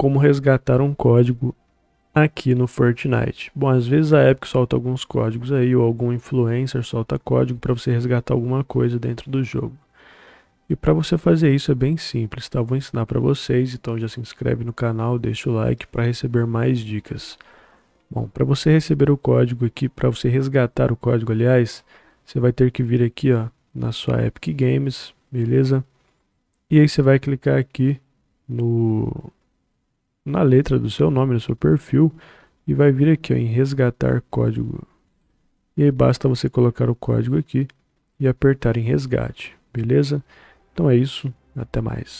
como resgatar um código aqui no Fortnite. Bom, às vezes a Epic solta alguns códigos aí, ou algum influencer solta código para você resgatar alguma coisa dentro do jogo. E para você fazer isso é bem simples, tá? vou ensinar para vocês, então já se inscreve no canal, deixa o like para receber mais dicas. Bom, para você receber o código aqui, para você resgatar o código, aliás, você vai ter que vir aqui, ó, na sua Epic Games, beleza? E aí você vai clicar aqui no na letra do seu nome, no seu perfil, e vai vir aqui ó, em resgatar código. E aí basta você colocar o código aqui e apertar em resgate, beleza? Então é isso, até mais.